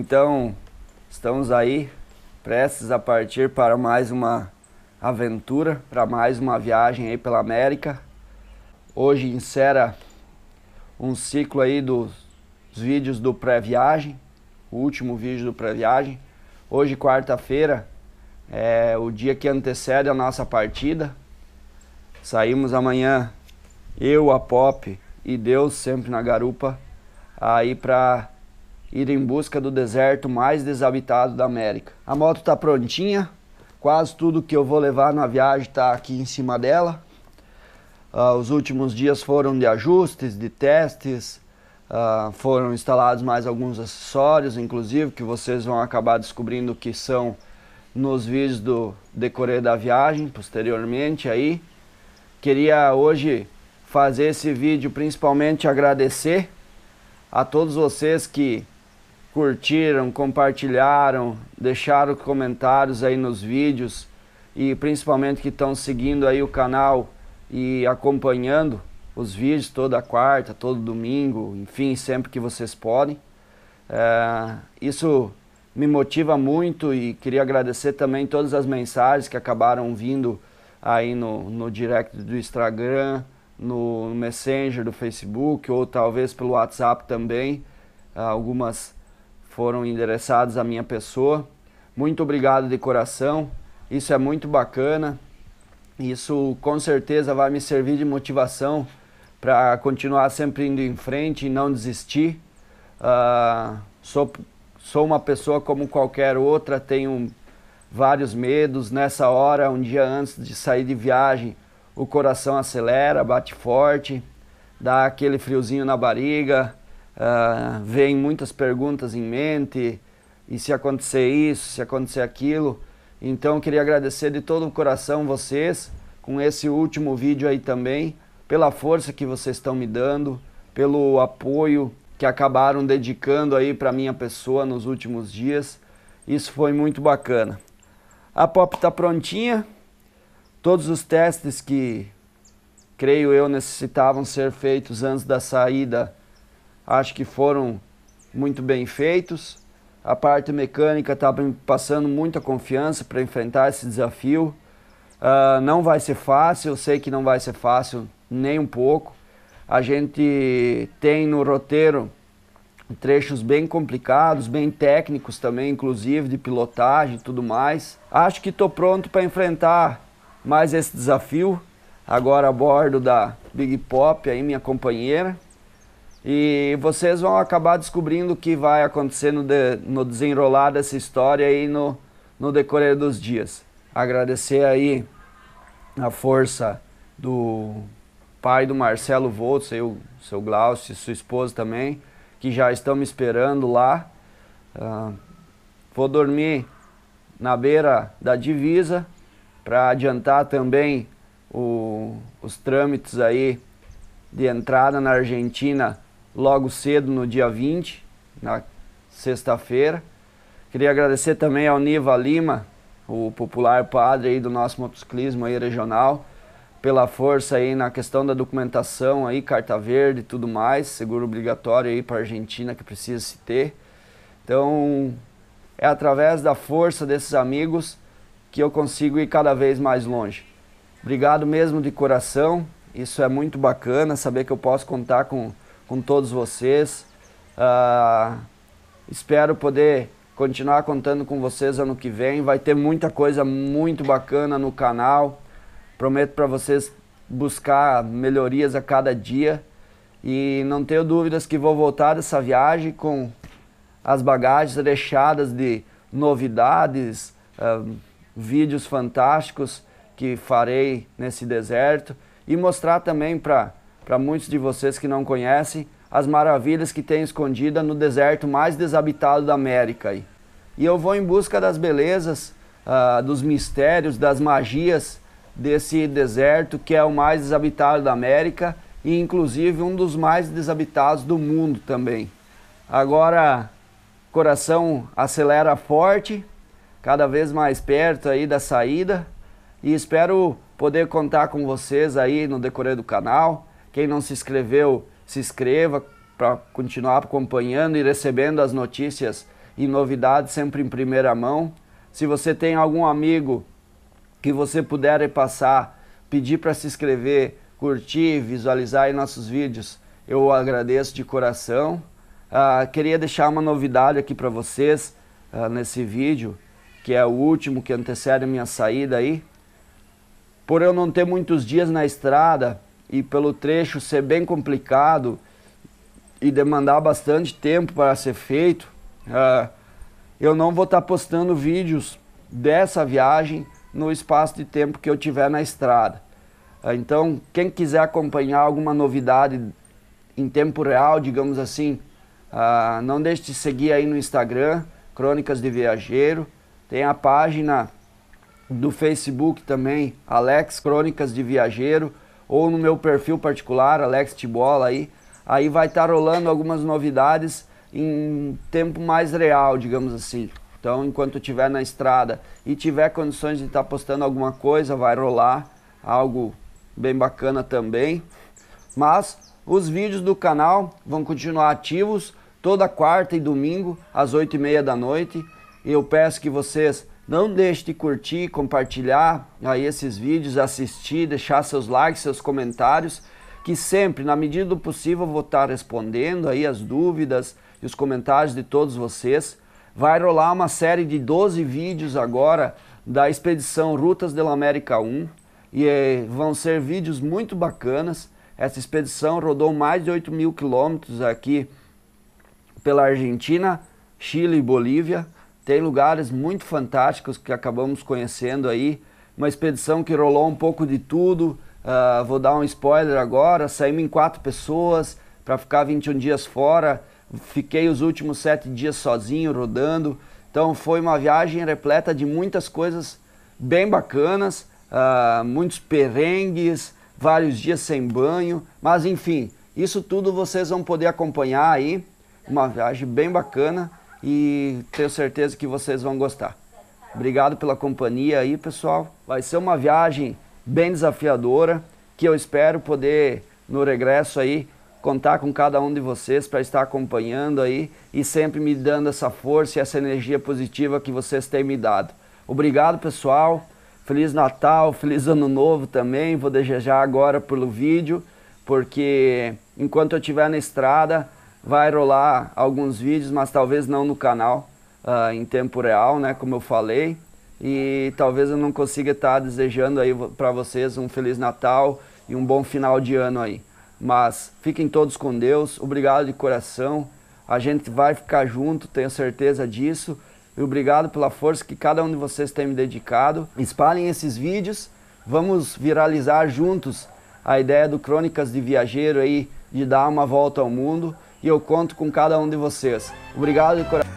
Então, estamos aí prestes a partir para mais uma aventura, para mais uma viagem aí pela América. Hoje encerra um ciclo aí dos vídeos do pré-viagem, o último vídeo do pré-viagem. Hoje, quarta-feira, é o dia que antecede a nossa partida. Saímos amanhã, eu, a Pop e Deus sempre na garupa, aí para ir em busca do deserto mais desabitado da América. A moto está prontinha, quase tudo que eu vou levar na viagem está aqui em cima dela. Uh, os últimos dias foram de ajustes, de testes, uh, foram instalados mais alguns acessórios, inclusive, que vocês vão acabar descobrindo que são nos vídeos do decorrer da viagem, posteriormente aí. Queria hoje fazer esse vídeo principalmente agradecer a todos vocês que curtiram, compartilharam, deixaram comentários aí nos vídeos e principalmente que estão seguindo aí o canal e acompanhando os vídeos toda quarta, todo domingo, enfim, sempre que vocês podem. É, isso me motiva muito e queria agradecer também todas as mensagens que acabaram vindo aí no, no direct do Instagram, no Messenger do Facebook ou talvez pelo WhatsApp também. Algumas foram endereçados à minha pessoa. Muito obrigado de coração. Isso é muito bacana. Isso com certeza vai me servir de motivação para continuar sempre indo em frente e não desistir. Uh, sou, sou uma pessoa como qualquer outra, tenho vários medos. Nessa hora, um dia antes de sair de viagem, o coração acelera, bate forte, dá aquele friozinho na barriga, uh, vem muitas perguntas em mente, e se acontecer isso, se acontecer aquilo. Então queria agradecer de todo o coração vocês, com esse último vídeo aí também, pela força que vocês estão me dando, pelo apoio que acabaram dedicando aí para minha pessoa nos últimos dias. Isso foi muito bacana. A pop está prontinha. Todos os testes que creio eu necessitavam ser feitos antes da saída acho que foram muito bem feitos. A parte mecânica está passando muita confiança para enfrentar esse desafio. Uh, não vai ser fácil, eu sei que não vai ser fácil nem um pouco. A gente tem no roteiro trechos bem complicados, bem técnicos também, inclusive de pilotagem e tudo mais. Acho que estou pronto para enfrentar mais esse desafio, agora a bordo da Big Pop, aí minha companheira. E vocês vão acabar descobrindo o que vai acontecer no, de, no desenrolar dessa história aí no, no decorrer dos dias. Agradecer aí a força do pai do Marcelo Voltz, seu seu Glaucio e sua esposa também, que já estão me esperando lá. Uh, vou dormir na beira da divisa para adiantar também o, os trâmites aí de entrada na Argentina logo cedo no dia 20, na sexta-feira. Queria agradecer também ao Niva Lima, o popular padre aí do nosso motociclismo aí regional, pela força aí na questão da documentação aí, carta verde e tudo mais, seguro obrigatório aí para a Argentina que precisa se ter. Então, é através da força desses amigos que eu consigo ir cada vez mais longe. Obrigado mesmo de coração. Isso é muito bacana saber que eu posso contar com com todos vocês. Uh, espero poder continuar contando com vocês ano que vem. Vai ter muita coisa muito bacana no canal. Prometo para vocês buscar melhorias a cada dia. E não tenho dúvidas que vou voltar dessa viagem com as bagagens recheadas de novidades, uh, vídeos fantásticos que farei nesse deserto e mostrar também para para muitos de vocês que não conhecem, as maravilhas que tem escondida no deserto mais desabitado da América. E eu vou em busca das belezas, uh, dos mistérios, das magias desse deserto que é o mais desabitado da América e inclusive um dos mais desabitados do mundo também. Agora, coração acelera forte, cada vez mais perto aí da saída e espero poder contar com vocês aí no decorrer do canal quem não se inscreveu, se inscreva para continuar acompanhando e recebendo as notícias e novidades sempre em primeira mão. Se você tem algum amigo que você puder passar, pedir para se inscrever, curtir, visualizar nossos vídeos, eu agradeço de coração. Uh, queria deixar uma novidade aqui para vocês uh, nesse vídeo, que é o último que antecede a minha saída aí. Por eu não ter muitos dias na estrada, e pelo trecho ser bem complicado e demandar bastante tempo para ser feito, uh, eu não vou estar postando vídeos dessa viagem no espaço de tempo que eu tiver na estrada. Uh, então, quem quiser acompanhar alguma novidade em tempo real, digamos assim, uh, não deixe de seguir aí no Instagram, Crônicas de Viajeiro. Tem a página do Facebook também, Alex Crônicas de Viajeiro ou no meu perfil particular, Alex Tibola aí. Aí vai estar tá rolando algumas novidades em tempo mais real, digamos assim. Então, enquanto estiver na estrada e tiver condições de estar tá postando alguma coisa, vai rolar algo bem bacana também. Mas os vídeos do canal vão continuar ativos toda quarta e domingo às oito e meia da noite. Eu peço que vocês não deixe de curtir, compartilhar aí esses vídeos, assistir, deixar seus likes, seus comentários, que sempre, na medida do possível, vou estar respondendo aí as dúvidas e os comentários de todos vocês. Vai rolar uma série de 12 vídeos agora da expedição Rutas da América 1 e eh, vão ser vídeos muito bacanas. Essa expedição rodou mais de 8 mil quilômetros aqui pela Argentina, Chile e Bolívia. Tem lugares muito fantásticos que acabamos conhecendo aí. Uma expedição que rolou um pouco de tudo. Uh, vou dar um spoiler agora. Saímos em quatro pessoas para ficar 21 dias fora. Fiquei os últimos sete dias sozinho rodando. Então foi uma viagem repleta de muitas coisas bem bacanas, uh, muitos perrengues, vários dias sem banho, mas enfim, isso tudo vocês vão poder acompanhar aí. Uma viagem bem bacana e tenho certeza que vocês vão gostar. Obrigado pela companhia aí, pessoal. Vai ser uma viagem bem desafiadora que eu espero poder no regresso aí contar com cada um de vocês para estar acompanhando aí e sempre me dando essa força e essa energia positiva que vocês têm me dado. Obrigado, pessoal. Feliz Natal, feliz Ano Novo também. Vou desejar agora pelo vídeo, porque enquanto eu estiver na estrada, Vai rolar alguns vídeos, mas talvez não no canal uh, em tempo real, né? Como eu falei. E talvez eu não consiga estar tá desejando aí para vocês um feliz Natal e um bom final de ano aí. Mas fiquem todos com Deus. Obrigado de coração. A gente vai ficar junto, tenho certeza disso. E obrigado pela força que cada um de vocês tem me dedicado. Espalhem esses vídeos, vamos viralizar juntos a ideia do Crônicas de Viajeiro aí, de dar uma volta ao mundo e eu conto com cada um de vocês. Obrigado de coração.